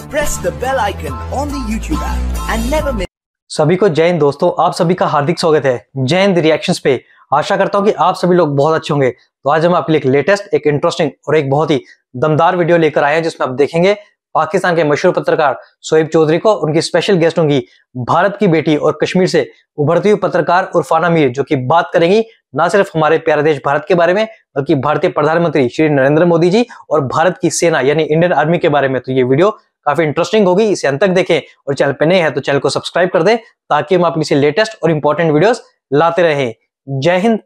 Press the bell icon on the YouTube app and never miss. सभी को जय हिंद दोस्तों आप सभी का हार्दिक स्वागत है जय हिंद रिएक्शंस पे आशा करता हूं कि आप सभी लोग बहुत अच्छे होंगे तो आज हम आपके लिए एक लेटेस्ट एक इंटरेस्टिंग और एक बहुत ही दमदार वीडियो लेकर आए हैं जिसमें आप देखेंगे पाकिस्तान के मशहूर पत्रकार सोएब चौधरी को उनकी स्पेशल गेस्ट होंगी भारत की बेटी और कश्मीर से उभरती हुई पत्रकार उर्फाना मीर जो कि बात करेंगी ना सिर्फ हमारे प्यारे देश भारत के बारे में बल्कि भारतीय प्रधानमंत्री श्री नरेंद्र मोदी जी और भारत की सेना यानी इंडियन आर्मी के बारे में तो ये वीडियो काफी इंटरेस्टिंग होगी इसे अंत तक देखें और चैनल पे नए हैं तो चैनल को सब्सक्राइब कर दें ताकि हम आपके लेटेस्ट और इंपॉर्टेंट वीडियोस लाते रहें जय हिंद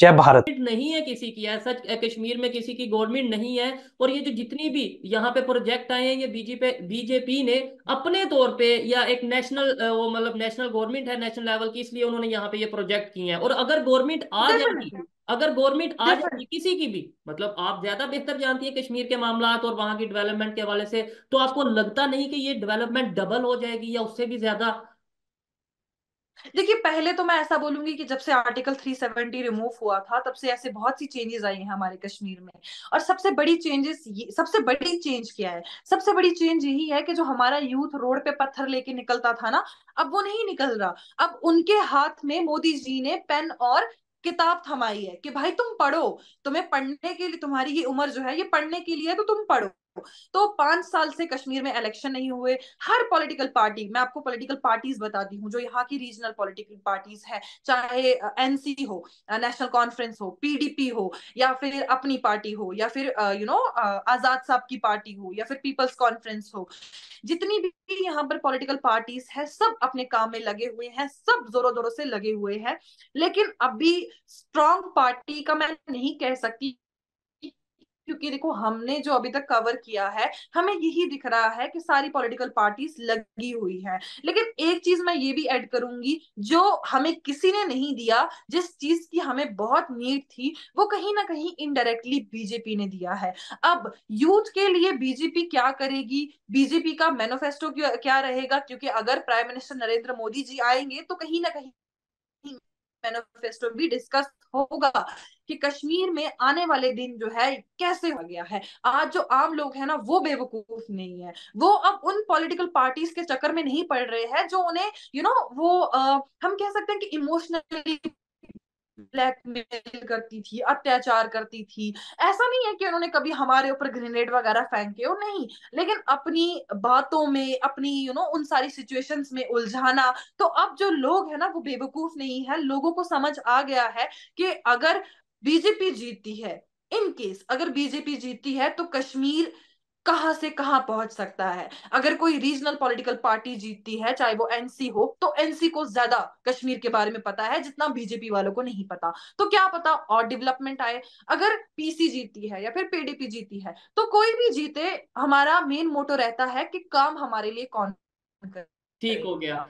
जय भारत नहीं है किसी की ऐसा कश्मीर में किसी की गवर्नमेंट नहीं है और ये जो जितनी भी यहाँ पे प्रोजेक्ट आए हैं ये बीजेपी बीजेपी ने अपने तौर पे या एक नेशनल वो मतलब नेशनल गवर्नमेंट है नेशनल लेवल की इसलिए उन्होंने यहाँ पे ये प्रोजेक्ट किए हैं और अगर गवर्नमेंट आ जाएगी अगर गवर्नमेंट आज किसी की भी मतलब आप ज्यादा बेहतर जानती है कश्मीर के मामला और वहां की डेवलपमेंट के हवाले से तो आपको लगता नहीं कि ये डेवलपमेंट डबल हो जाएगी या उससे भी ज्यादा देखिए पहले तो मैं ऐसा बोलूंगी कि जब से आर्टिकल 370 रिमूव हुआ था तब से ऐसे बहुत सी चेंजेस आई हैं हमारे कश्मीर में और सबसे बड़ी चेंजेस सबसे बड़ी चेंज क्या है सबसे बड़ी चेंज यही है कि जो हमारा यूथ रोड पे पत्थर लेके निकलता था ना अब वो नहीं निकल रहा अब उनके हाथ में मोदी जी ने पेन और किताब थमाई है कि भाई तुम पढ़ो तुम्हें पढ़ने के लिए तुम्हारी ये उम्र जो है ये पढ़ने के लिए तो तुम पढ़ो तो पांच साल से कश्मीर में इलेक्शन नहीं हुए हर पॉलिटिकल पार्टी मैं आपको पॉलिटिकल पार्टीज बताती हूँ जो यहाँ की रीजनल पॉलिटिकल पार्टीज है चाहे एनसी हो नेशनल कॉन्फ्रेंस हो पीडीपी हो या फिर अपनी पार्टी हो या फिर यू नो आजाद साहब की पार्टी हो या फिर पीपल्स कॉन्फ्रेंस हो जितनी भी यहाँ पर पॉलिटिकल पार्टीज है सब अपने काम में लगे हुए हैं सब जोरों जोरों से लगे हुए हैं लेकिन अभी स्ट्रॉन्ग पार्टी का मैं नहीं कह सकती क्योंकि देखो हमने जो अभी तक कवर किया है हमें यही दिख रहा है कि सारी पॉलिटिकल पार्टीज लगी हुई हैं लेकिन एक चीज मैं ये भी ऐड करूंगी जो हमें किसी ने नहीं दिया जिस चीज की हमें बहुत नीड थी वो कहीं ना कहीं इनडायरेक्टली बीजेपी ने दिया है अब यूथ के लिए बीजेपी क्या करेगी बीजेपी का मैनोफेस्टो क्या रहेगा क्योंकि अगर प्राइम मिनिस्टर नरेंद्र मोदी जी आएंगे तो कहीं ना कहीं मैनोफेस्टो भी डिस्कस होगा कि कश्मीर में आने वाले दिन जो है कैसे हो गया है आज जो आम लोग हैं ना वो बेवकूफ नहीं है वो अब उन पॉलिटिकल पार्टीज के चक्कर में नहीं पड़ रहे हैं जो उन्हें यू you नो know, वो आ, हम कह सकते हैं कि इमोशनली ब्लैकमेल करती थी अत्याचार करती थी ऐसा नहीं है कि उन्होंने कभी हमारे ऊपर ग्रेनेड वगैरह फेंके हो नहीं लेकिन अपनी बातों में अपनी यू you नो know, उन सारी सिचुएशंस में उलझाना तो अब जो लोग है ना वो बेवकूफ नहीं है लोगों को समझ आ गया है कि अगर बीजेपी जीतती है इन केस अगर बीजेपी जीतती है तो कश्मीर कहा से कहा पहुंच सकता है अगर कोई रीजनल पॉलिटिकल पार्टी जीतती है चाहे वो एनसी हो तो एनसी को ज्यादा कश्मीर के बारे में पता है जितना बीजेपी वालों को नहीं पता तो क्या पता और डेवलपमेंट आए अगर पीसी जीतती है या फिर पीडीपी जीती है तो कोई भी जीते हमारा मेन मोटो रहता है कि काम हमारे लिए कौन ठीक हो गया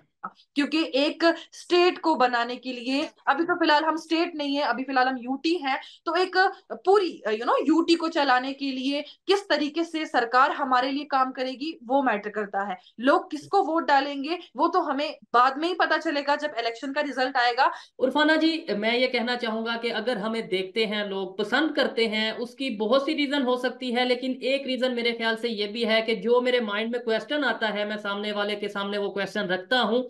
क्योंकि एक स्टेट को बनाने के लिए अभी तो फिलहाल हम स्टेट नहीं है अभी फिलहाल हम यूटी हैं तो एक पूरी यू नो यूटी को चलाने के लिए किस तरीके से सरकार हमारे लिए काम करेगी वो मैटर करता है लोग किसको वोट डालेंगे वो तो हमें बाद में ही पता चलेगा जब इलेक्शन का रिजल्ट आएगा उर्फाना जी मैं ये कहना चाहूंगा कि अगर हमें देखते हैं लोग पसंद करते हैं उसकी बहुत सी रीजन हो सकती है लेकिन एक रीजन मेरे ख्याल से ये भी है कि जो मेरे माइंड में क्वेश्चन आता है मैं सामने वाले के सामने वो क्वेश्चन रखता हूँ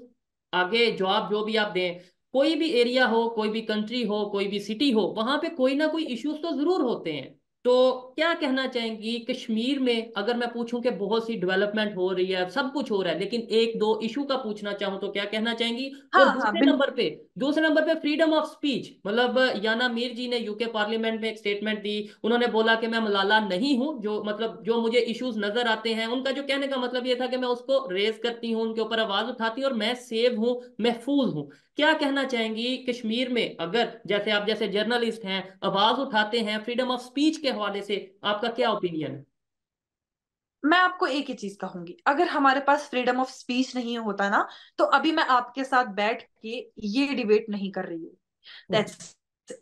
आगे जॉब जो भी आप दें कोई भी एरिया हो कोई भी कंट्री हो कोई भी सिटी हो वहां पे कोई ना कोई इश्यूज तो जरूर होते हैं तो क्या कहना चाहेंगी कश्मीर में अगर मैं पूछूं कि बहुत सी डेवलपमेंट हो रही है सब कुछ हो रहा है लेकिन एक दो इशू का पूछना चाहूं तो क्या कहना चाहेंगी हाँ, और हाँ, दूसरे हाँ, नंबर पे दूसरे नंबर पे फ्रीडम ऑफ स्पीच मतलब याना मीर जी ने यूके पार्लियामेंट में एक स्टेटमेंट दी उन्होंने बोला कि मैं मलाला नहीं हूं जो मतलब जो मुझे इशूज नजर आते हैं उनका जो कहने का मतलब ये था कि मैं उसको रेज करती हूँ उनके ऊपर आवाज उठाती हूँ और मैं सेव हूँ महफूज हूँ क्या कहना चाहेंगी कश्मीर में अगर जैसे आप जैसे जर्नलिस्ट हैं आवाज उठाते हैं फ्रीडम ऑफ स्पीच के हवाले से आपका क्या ओपिनियन मैं आपको एक ही चीज कहूंगी अगर हमारे पास फ्रीडम ऑफ स्पीच नहीं होता ना तो अभी मैं आपके साथ बैठ के ये डिबेट नहीं कर रही हूँ हम्म।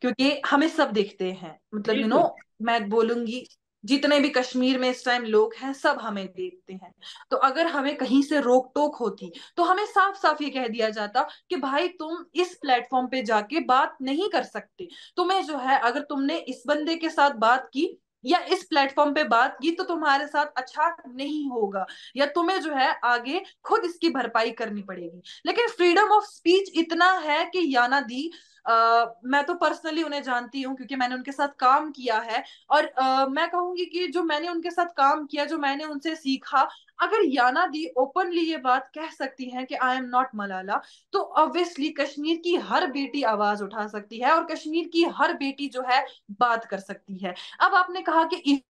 क्योंकि हमें सब देखते हैं मतलब यू नो मैं बोलूंगी जितने भी कश्मीर में इस टाइम लोग हैं सब हमें देखते हैं तो अगर हमें कहीं से रोक टोक होती तो हमें साफ साफ ये कह दिया जाता कि भाई तुम इस प्लेटफॉर्म पे जाके बात नहीं कर सकते तुम्हें जो है अगर तुमने इस बंदे के साथ बात की या इस प्लेटफॉर्म पे बात की तो तुम्हारे साथ अच्छा नहीं होगा या तुम्हें जो है आगे खुद इसकी भरपाई करनी पड़ेगी लेकिन फ्रीडम ऑफ स्पीच इतना है कि याना दी मैं तो पर्सनली उन्हें जानती हूँ क्योंकि मैंने उनके साथ काम किया है और uh, मैं कहूंगी कि जो मैंने उनके साथ काम किया जो मैंने उनसे सीखा अगर याना दी ओपनली ये बात कह सकती हैं कि आई एम नॉट मलाला तो ऑब्वियसली कश्मीर की हर बेटी आवाज उठा सकती है और कश्मीर की हर बेटी जो है बात कर सकती है अब आपने कहा कि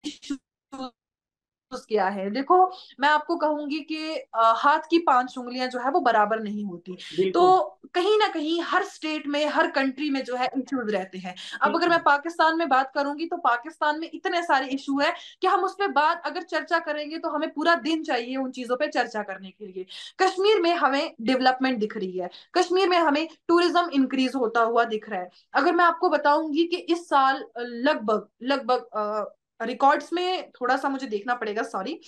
क्या है देखो मैं आपको कहूंगी कि हाथ की पांच उंगलियां जो है वो बराबर नहीं होती तो कहीं ना कहीं हर स्टेट में हर कंट्री में जो है इश्यूज रहते हैं अब अगर मैं पाकिस्तान में बात करूंगी तो पाकिस्तान में इतने सारे इशू है कि हम उस पर बात अगर चर्चा करेंगे तो हमें पूरा दिन चाहिए उन चीजों पर चर्चा करने के लिए कश्मीर में हमें डेवलपमेंट दिख रही है कश्मीर में हमें टूरिज्म इंक्रीज होता हुआ दिख रहा है अगर मैं आपको बताऊंगी कि इस साल लगभग लगभग रिकॉर्ड्स में थोड़ा सा मुझे देखना पड़ेगा सॉरी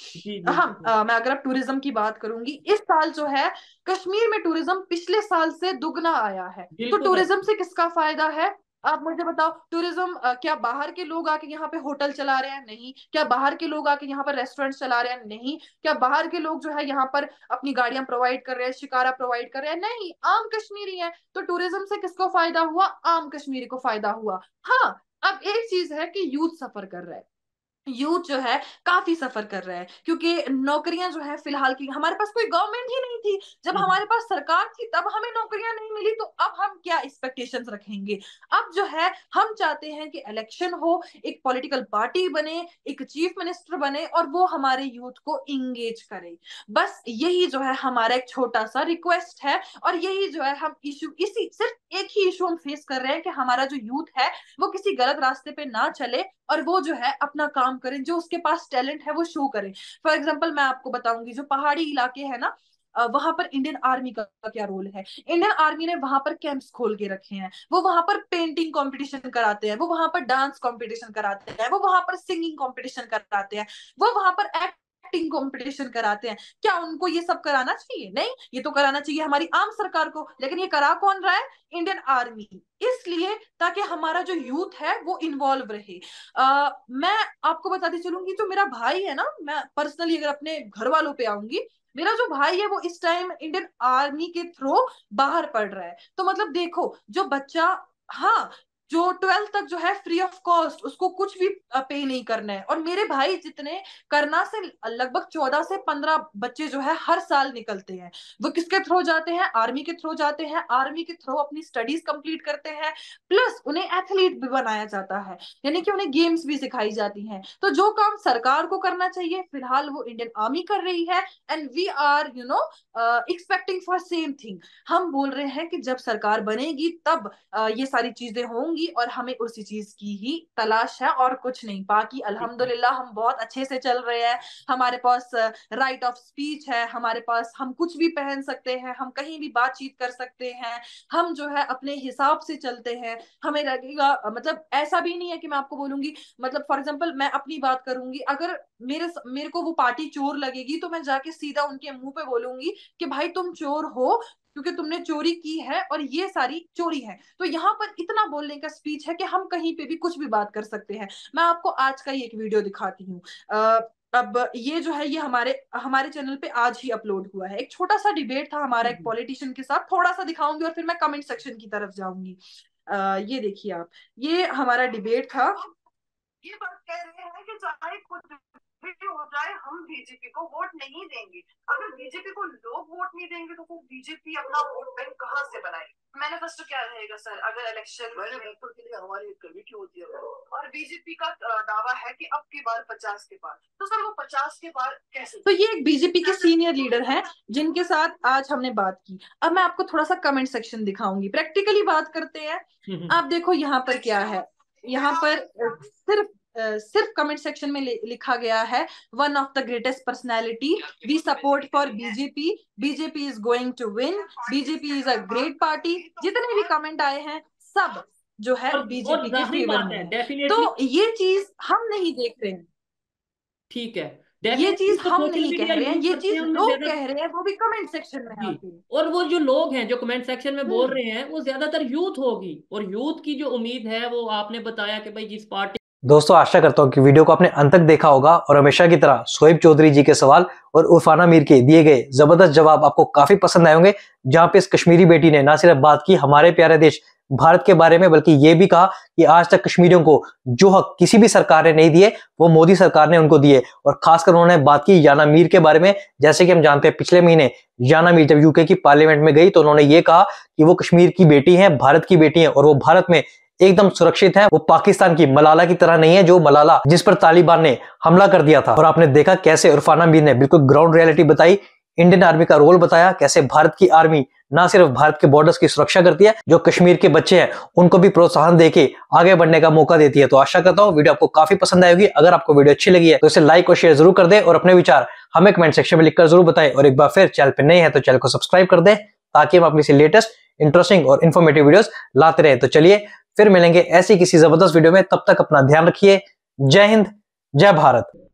हाँ मैं अगर आप टूरिज्म की बात करूंगी इस साल जो है कश्मीर में टूरिज्म पिछले साल से दुगना आया है तो टूरिज्म से किसका फायदा है आप मुझे बताओ टूरिज्म क्या बाहर के लोग आके यहाँ पे होटल चला रहे हैं नहीं क्या बाहर के लोग आके यहाँ पर रेस्टोरेंट चला रहे हैं नहीं क्या बाहर के लोग जो है यहाँ पर अपनी गाड़ियां प्रोवाइड कर रहे हैं शिकारा प्रोवाइड कर रहे हैं नहीं आम कश्मीरी है तो टूरिज्म से किसको फायदा हुआ आम कश्मीरी को फायदा हुआ हाँ अब एक चीज है कि यूथ सफर कर रहा है यूथ जो है काफी सफर कर रहा है क्योंकि नौकरियां जो है फिलहाल की हमारे पास कोई गवर्नमेंट ही नहीं थी जब हम्म। हमारे पास सरकार थी तब हमें नौकरियां नहीं मिली तो अब हम क्या एक्सपेक्टेशंस रखेंगे अब जो है हम चाहते हैं कि इलेक्शन हो एक पॉलिटिकल पार्टी बने एक चीफ मिनिस्टर बने और वो हमारे यूथ को इंगेज करे बस यही जो है हमारा एक छोटा सा रिक्वेस्ट है और यही जो है हम इशू इसी सिर्फ एक ही इशू हम फेस कर रहे हैं कि हमारा जो यूथ है वो किसी गलत रास्ते पे ना चले और वो जो है अपना काम काम करे जो उसके पास टैलेंट है वो शो करे फॉर एग्जाम्पल मैं आपको बताऊंगी जो पहाड़ी इलाके है ना वहां पर इंडियन आर्मी का क्या रोल है इंडियन आर्मी ने वहां पर कैंप्स खोल के रखे हैं वो वहां पर पेंटिंग कंपटीशन कराते हैं वो वहां पर डांस कंपटीशन कराते हैं वो वहां पर सिंगिंग कंपटीशन कराते हैं वो वहां पर एक्ट एक्टिंग कॉम्पिटिशन कराते हैं क्या उनको ये सब कराना चाहिए नहीं ये तो कराना चाहिए हमारी आम सरकार को लेकिन ये करा कौन रहा है इंडियन आर्मी इसलिए ताकि हमारा जो यूथ है वो इन्वॉल्व रहे आ, मैं आपको बताती चलूंगी जो मेरा भाई है ना मैं पर्सनली अगर अपने घर वालों पे आऊंगी मेरा जो भाई है वो इस टाइम इंडियन आर्मी के थ्रू बाहर पढ़ रहा है तो मतलब देखो जो बच्चा हाँ जो ट्वेल्थ तक जो है फ्री ऑफ कॉस्ट उसको कुछ भी पे नहीं करना है और मेरे भाई जितने करना से लगभग चौदह से पंद्रह बच्चे जो है हर साल निकलते हैं वो किसके थ्रू जाते हैं आर्मी के थ्रू जाते हैं आर्मी के थ्रू अपनी स्टडीज कंप्लीट करते हैं प्लस उन्हें एथलीट भी बनाया जाता है यानी कि उन्हें गेम्स भी सिखाई जाती है तो जो काम सरकार को करना चाहिए फिलहाल वो इंडियन आर्मी कर रही है and we are you know expecting for same thing हम बोल रहे हैं कि जब सरकार बनेगी तब uh, ये सारी चीजें होंगी होगी और हमें उसी चीज की ही तलाश है और कुछ नहीं बाकी अल्हम्दुलिल्लाह हम बहुत अच्छे से चल रहे हैं हमारे पास राइट ऑफ स्पीच है हमारे पास हम कुछ भी पहन सकते हैं हम कहीं भी बातचीत कर सकते हैं हम जो है अपने हिसाब से चलते हैं हमें लगेगा मतलब ऐसा भी नहीं है कि मैं आपको बोलूंगी मतलब फॉर एग्जाम्पल मैं अपनी बात करूंगी अगर मेरे मेरे को वो पार्टी चोर लगेगी तो मैं जाके सीधा उनके मुंह पे बोलूंगी कि भाई तुम चोर हो क्योंकि तुमने चोरी की है और ये सारी चोरी है तो यहाँ पर इतना बोलने का स्पीच है कि हम कहीं पे भी कुछ भी बात कर सकते हैं मैं आपको आज का ही एक वीडियो दिखाती हूँ अब ये जो है ये हमारे हमारे चैनल पे आज ही अपलोड हुआ है एक छोटा सा डिबेट था हमारा एक पॉलिटिशियन हम्म। के साथ थोड़ा सा दिखाऊंगी और फिर मैं कमेंट सेक्शन की तरफ जाऊंगी ये देखिए आप ये हमारा डिबेट था ये बात कह रहे हैं कि चाहे कुछ भी हो जाए हम बीजेपी को वोट नहीं देंगे अगर बीजेपी को लोग वोट नहीं देंगे तो वो बीजेपी अपना वोट बैंक कहाँ से बनाएगी मैनिफेस्टो क्या रहेगा सर अगर इलेक्शन के लिए हमारी एक कमेटी होती है और बीजेपी का दावा है कि अब की बार पचास के बाद तो सर वो पचास के बाद कैसे तो ये एक बीजेपी के सीनियर लीडर हैं जिनके साथ आज हमने बात की अब मैं आपको थोड़ा सा कमेंट सेक्शन दिखाऊंगी प्रैक्टिकली बात करते हैं हम्म, हम्म। आप देखो यहाँ पर क्या है यहाँ पर सिर्फ सिर्फ कमेंट सेक्शन में लिखा गया है one of the greatest personality we support for BJP BJP is going to win BJP is a great party जितने भी कमेंट आए हैं सब जो है बीजेपी के फेवर में तो ये चीज हम नहीं देख रहे हैं ठीक है ये चीज तो हम नहीं कह रहे हैं ये चीज लोग कह रहे हैं वो भी कमेंट सेक्शन में और वो जो लोग हैं जो कमेंट सेक्शन में हम्म। बोल रहे हैं वो ज्यादातर यूथ होगी और यूथ की जो उम्मीद है वो आपने बताया कि भाई जिस पार्टी दोस्तों आशा करता हूँ कि वीडियो को आपने अंत तक देखा होगा और हमेशा की तरह सोएब चौधरी जी के सवाल और उर्फाना मीर के दिए गए जबरदस्त जवाब आपको काफी पसंद आए होंगे जहां पे इस कश्मीरी बेटी ने ना सिर्फ बात की हमारे प्यारे देश भारत के बारे में बल्कि ये भी कहा कि आज तक कश्मीरियों को जो हक किसी भी सरकार ने नहीं दिए वो मोदी सरकार ने उनको दिए और खासकर उन्होंने बात की याना मीर के बारे में जैसे कि हम जानते हैं पिछले महीने याना मीर जब यूके की पार्लियामेंट में गई तो उन्होंने ये कहा कि वो कश्मीर की बेटी है भारत की बेटी है और वो भारत में एकदम सुरक्षित है वो पाकिस्तान की मलाला की तरह नहीं है जो मलाला जिस पर तालिबान ने हमला कर दिया था और आपने देखा कैसे उर्फाना मीर ने बिल्कुल ग्राउंड रियलिटी बताई इंडियन आर्मी का रोल बताया कैसे भारत की आर्मी ना सिर्फ भारत के बॉर्डर्स की सुरक्षा करती है जो कश्मीर के बच्चे हैं उनको भी प्रोत्साहन देके आगे बढ़ने का मौका देती है तो आशा करता हूँ वीडियो आपको काफी पसंद आएगी अगर आपको वीडियो अच्छी लगी है तो इसे लाइक और शेयर जरूर कर दे और अपने विचार हमें कमेंट सेक्शन में लिखकर जरूर बताएं और एक बार फिर चैनल पर नए हैं तो चैनल को सब्सक्राइब कर दे ताकि हम अपनी लेटेस्ट इंटरेस्टिंग और इन्फॉर्मेटिव वीडियो लाते रहे तो चलिए फिर मिलेंगे ऐसी किसी जबरदस्त वीडियो में तब तक अपना ध्यान रखिए जय हिंद जय भारत